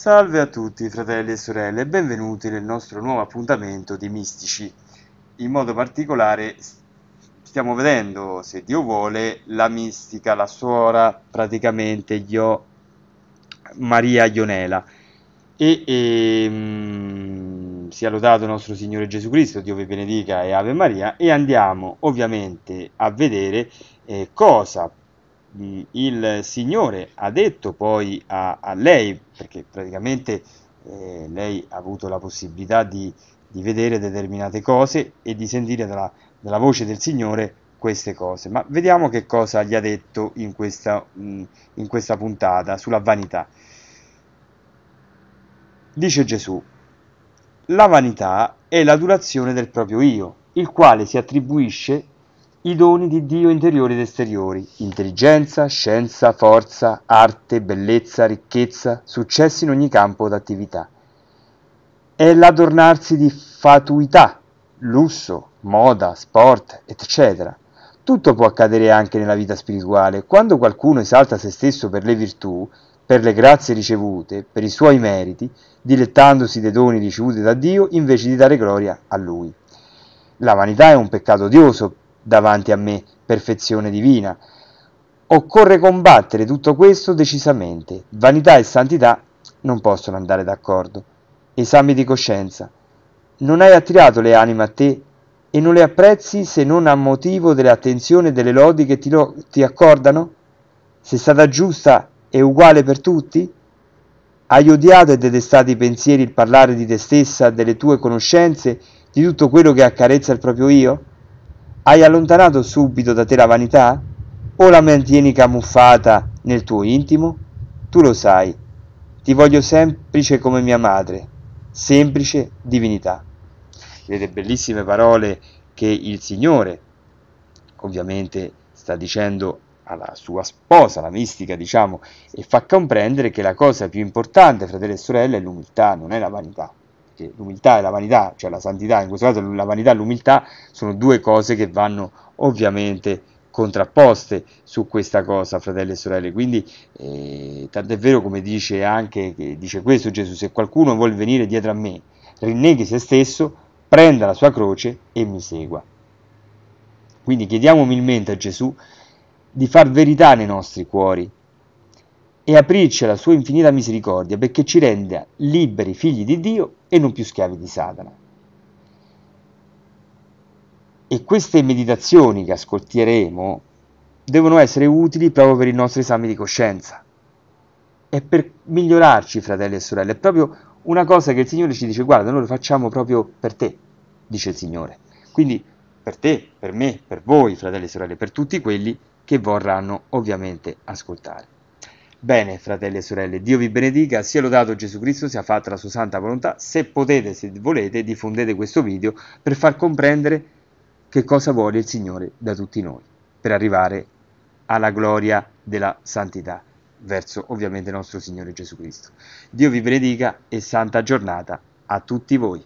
Salve a tutti fratelli e sorelle e benvenuti nel nostro nuovo appuntamento di Mistici. In modo particolare stiamo vedendo, se Dio vuole, la mistica, la suora praticamente Io, Maria Ionela. E, e ehm, mh, sia lodato nostro Signore Gesù Cristo, Dio vi benedica e Ave Maria. E andiamo ovviamente a vedere eh, cosa il Signore ha detto poi a, a lei, perché praticamente eh, lei ha avuto la possibilità di, di, vedere determinate cose e di sentire dalla, dalla, voce del Signore queste cose. Ma vediamo che cosa gli ha detto in questa, mm, in questa puntata sulla vanità. Dice Gesù, la vanità è l'adulazione del proprio io, il quale si attribuisce i doni di Dio interiori ed esteriori, intelligenza, scienza, forza, arte, bellezza, ricchezza, successi in ogni campo d'attività. È l'adornarsi di fatuità, lusso, moda, sport, eccetera. Tutto può accadere anche nella vita spirituale. Quando qualcuno esalta se stesso per le virtù, per le grazie ricevute, per i suoi meriti, dilettandosi dei doni ricevuti da Dio invece di dare gloria a Lui. La vanità è un peccato odioso davanti a me perfezione divina. Occorre combattere tutto questo decisamente. Vanità e santità non possono andare d'accordo. Esami di coscienza. Non hai attirato le anime a te e non le apprezzi se non a motivo delle attenzioni e delle lodi che ti, lo, ti accordano? Sei stata giusta e uguale per tutti? Hai odiato e detestato i pensieri, il parlare di te stessa, delle tue conoscenze, di tutto quello che accarezza il proprio io? Hai allontanato subito da te la vanità? O la mantieni camuffata nel tuo intimo? Tu lo sai, ti voglio semplice come mia madre, semplice divinità. Vedete bellissime parole che il Signore ovviamente sta dicendo alla sua sposa, la mistica, diciamo, e fa comprendere che la cosa più importante, fratelli e sorelle, è l'umiltà, non è la vanità perché l'umiltà e la vanità, cioè la santità, in questo caso la vanità e l'umiltà sono due cose che vanno ovviamente contrapposte su questa cosa, fratelli e sorelle. Quindi, eh, tant'è vero come dice anche dice questo Gesù: se qualcuno vuole venire dietro a me, rinneghi se stesso, prenda la sua croce e mi segua. Quindi chiediamo umilmente a Gesù di far verità nei nostri cuori, e aprirci alla sua infinita misericordia perché ci renda liberi figli di Dio e non più schiavi di Satana. E queste meditazioni che ascolteremo devono essere utili proprio per il nostro esame di coscienza e per migliorarci, fratelli e sorelle. È proprio una cosa che il Signore ci dice, guarda, noi lo facciamo proprio per te, dice il Signore. Quindi per te, per me, per voi, fratelli e sorelle, per tutti quelli che vorranno ovviamente ascoltare. Bene, fratelli e sorelle, Dio vi benedica, sia lodato Gesù Cristo, sia fatta la sua santa volontà. Se potete, se volete, diffondete questo video per far comprendere che cosa vuole il Signore da tutti noi, per arrivare alla gloria della santità, verso ovviamente nostro Signore Gesù Cristo. Dio vi benedica e santa giornata a tutti voi.